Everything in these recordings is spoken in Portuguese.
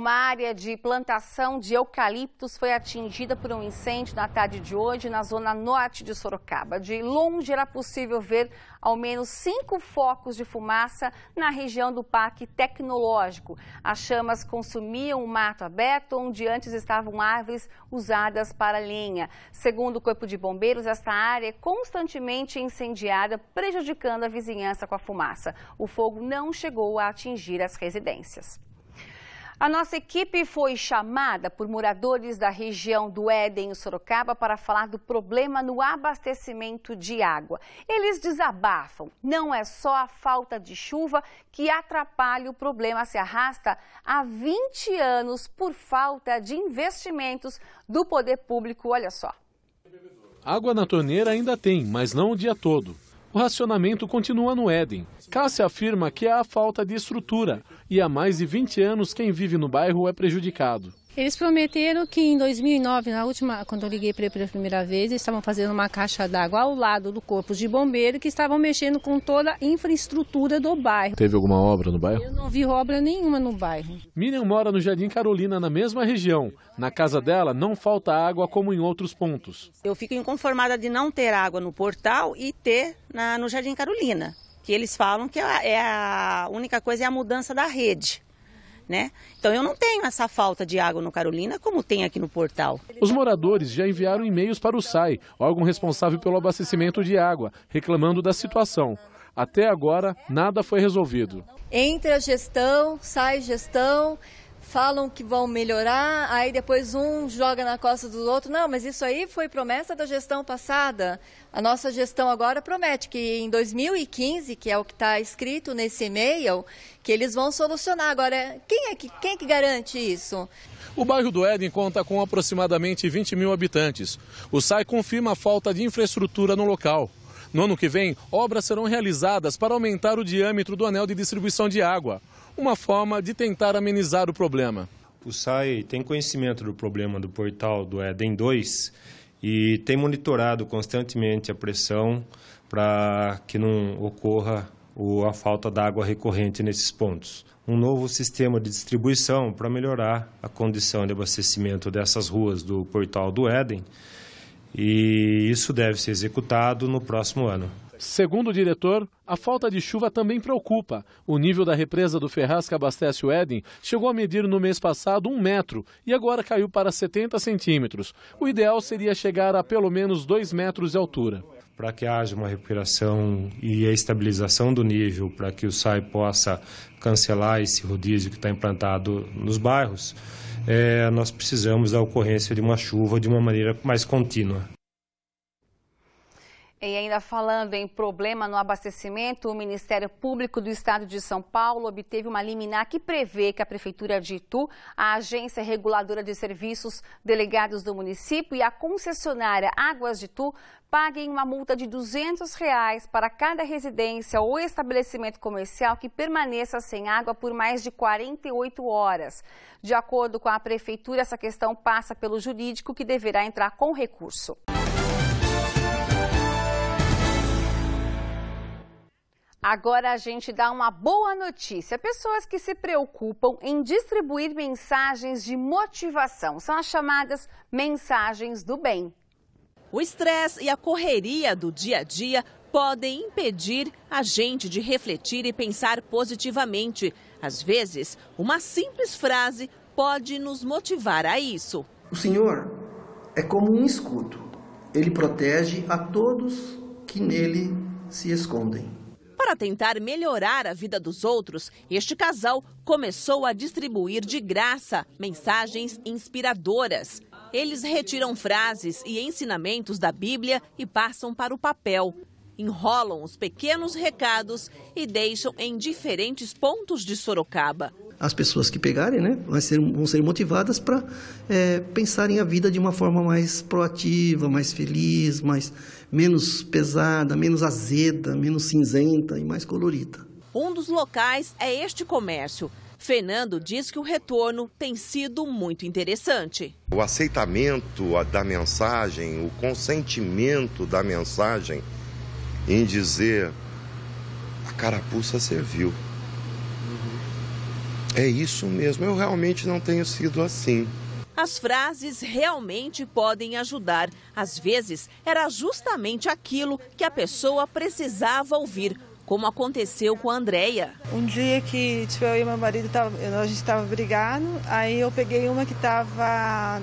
Uma área de plantação de eucaliptos foi atingida por um incêndio na tarde de hoje na zona norte de Sorocaba. De longe era possível ver ao menos cinco focos de fumaça na região do Parque Tecnológico. As chamas consumiam o um mato aberto, onde antes estavam árvores usadas para lenha. Segundo o Corpo de Bombeiros, esta área é constantemente incendiada, prejudicando a vizinhança com a fumaça. O fogo não chegou a atingir as residências. A nossa equipe foi chamada por moradores da região do Éden, em Sorocaba, para falar do problema no abastecimento de água. Eles desabafam. Não é só a falta de chuva que atrapalha o problema. Se arrasta há 20 anos por falta de investimentos do poder público. Olha só. Água na torneira ainda tem, mas não o dia todo. O racionamento continua no Éden. Cássia afirma que há a falta de estrutura e há mais de 20 anos quem vive no bairro é prejudicado. Eles prometeram que em 2009, na última, quando eu liguei para ele pela primeira vez, eles estavam fazendo uma caixa d'água ao lado do corpo de bombeiro que estavam mexendo com toda a infraestrutura do bairro. Teve alguma obra no bairro? Eu não vi obra nenhuma no bairro. Miriam mora no Jardim Carolina, na mesma região. Na casa dela não falta água como em outros pontos. Eu fico inconformada de não ter água no portal e ter na, no Jardim Carolina, que eles falam que é a é única coisa é a mudança da rede né? Então eu não tenho essa falta de água no Carolina como tem aqui no portal. Os moradores já enviaram e-mails para o SAI, órgão responsável pelo abastecimento de água, reclamando da situação. Até agora, nada foi resolvido. Entra gestão, sai gestão, falam que vão melhorar, aí depois um joga na costa do outro. Não, mas isso aí foi promessa da gestão passada. A nossa gestão agora promete que em 2015, que é o que está escrito nesse e-mail, que eles vão solucionar. Agora, quem é que, quem é que garante isso? O bairro do Éden conta com aproximadamente 20 mil habitantes. O SAI confirma a falta de infraestrutura no local. No ano que vem, obras serão realizadas para aumentar o diâmetro do anel de distribuição de água uma forma de tentar amenizar o problema. O SAI tem conhecimento do problema do portal do Eden 2 e tem monitorado constantemente a pressão para que não ocorra a falta d'água recorrente nesses pontos. Um novo sistema de distribuição para melhorar a condição de abastecimento dessas ruas do portal do Éden e isso deve ser executado no próximo ano. Segundo o diretor, a falta de chuva também preocupa. O nível da represa do Ferraz que abastece o Éden chegou a medir no mês passado um metro e agora caiu para 70 centímetros. O ideal seria chegar a pelo menos dois metros de altura. Para que haja uma recuperação e a estabilização do nível, para que o SAI possa cancelar esse rodízio que está implantado nos bairros, é, nós precisamos da ocorrência de uma chuva de uma maneira mais contínua. E ainda falando em problema no abastecimento, o Ministério Público do Estado de São Paulo obteve uma liminar que prevê que a Prefeitura de Itu, a agência reguladora de serviços delegados do município e a concessionária Águas de Itu paguem uma multa de R$ 200 reais para cada residência ou estabelecimento comercial que permaneça sem água por mais de 48 horas. De acordo com a Prefeitura, essa questão passa pelo jurídico que deverá entrar com recurso. Agora a gente dá uma boa notícia. Pessoas que se preocupam em distribuir mensagens de motivação são as chamadas mensagens do bem. O estresse e a correria do dia a dia podem impedir a gente de refletir e pensar positivamente. Às vezes, uma simples frase pode nos motivar a isso. O Senhor é como um escudo. Ele protege a todos que nele se escondem. Para tentar melhorar a vida dos outros, este casal começou a distribuir de graça mensagens inspiradoras. Eles retiram frases e ensinamentos da Bíblia e passam para o papel enrolam os pequenos recados e deixam em diferentes pontos de Sorocaba. As pessoas que pegarem né, vão, ser, vão ser motivadas para é, pensarem a vida de uma forma mais proativa, mais feliz, mais, menos pesada, menos azeda, menos cinzenta e mais colorida. Um dos locais é este comércio. Fernando diz que o retorno tem sido muito interessante. O aceitamento da mensagem, o consentimento da mensagem em dizer a carapuça serviu. É isso mesmo, eu realmente não tenho sido assim. As frases realmente podem ajudar. Às vezes, era justamente aquilo que a pessoa precisava ouvir, como aconteceu com a Andrea. Um dia que tipo, eu e meu marido, tava, a gente estava aí eu peguei uma que estava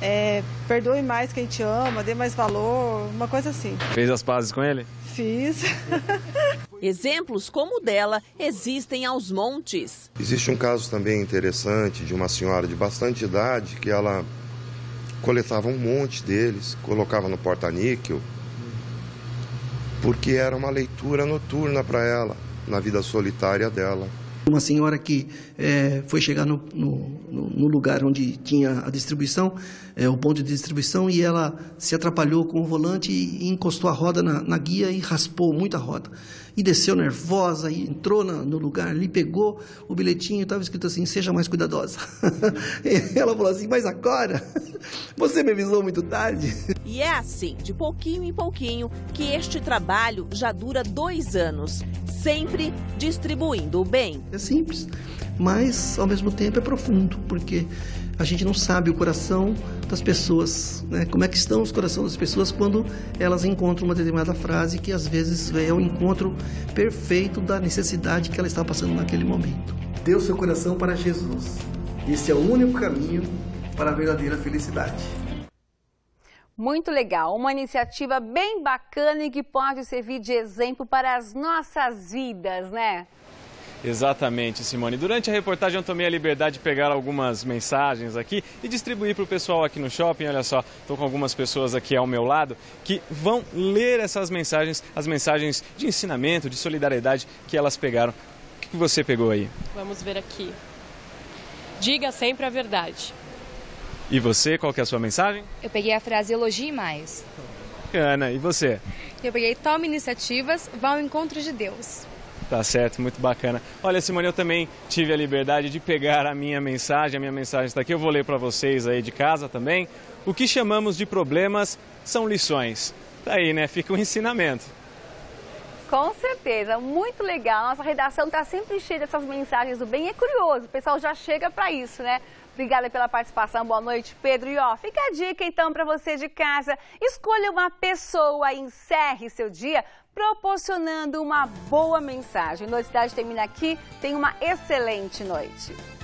é, perdoe mais quem te ama, dê mais valor, uma coisa assim. Fez as pazes com ele? Fiz. Exemplos como o dela existem aos montes. Existe um caso também interessante de uma senhora de bastante idade que ela coletava um monte deles, colocava no porta-níquel, porque era uma leitura noturna para ela, na vida solitária dela. Uma senhora que é, foi chegar no, no, no, lugar onde tinha a distribuição, é, o ponto de distribuição, e ela se atrapalhou com o volante e encostou a roda na, na guia e raspou muita roda. E desceu nervosa, e entrou na, no lugar lhe pegou o bilhetinho e estava escrito assim, seja mais cuidadosa. ela falou assim, mas agora? Você me avisou muito tarde. E é assim, de pouquinho em pouquinho, que este trabalho já dura dois anos, sempre distribuindo o bem. É simples, mas ao mesmo tempo é profundo, porque a gente não sabe o coração das pessoas, né? como é que estão os corações das pessoas quando elas encontram uma determinada frase que às vezes é o encontro perfeito da necessidade que ela está passando naquele momento. Dê o seu coração para Jesus. Esse é o único caminho para a verdadeira felicidade. Muito legal, uma iniciativa bem bacana e que pode servir de exemplo para as nossas vidas, né? Exatamente, Simone. Durante a reportagem eu tomei a liberdade de pegar algumas mensagens aqui e distribuir para o pessoal aqui no shopping. Olha só, estou com algumas pessoas aqui ao meu lado que vão ler essas mensagens, as mensagens de ensinamento, de solidariedade que elas pegaram. O que você pegou aí? Vamos ver aqui. Diga sempre a verdade. E você, qual que é a sua mensagem? Eu peguei a frase elogie mais. Bacana. E você? Eu peguei tome iniciativas, vá ao encontro de Deus. Tá certo, muito bacana. Olha, Simone, eu também tive a liberdade de pegar a minha mensagem. A minha mensagem está aqui, eu vou ler para vocês aí de casa também. O que chamamos de problemas são lições. Tá aí, né? Fica um ensinamento. Com certeza, muito legal. Nossa redação está sempre cheia dessas mensagens do bem. É curioso, o pessoal já chega para isso, né? Obrigada pela participação, boa noite, Pedro. E ó, fica a dica então para você de casa. Escolha uma pessoa e encerre seu dia proporcionando uma boa mensagem. Novidade termina aqui. Tenha uma excelente noite.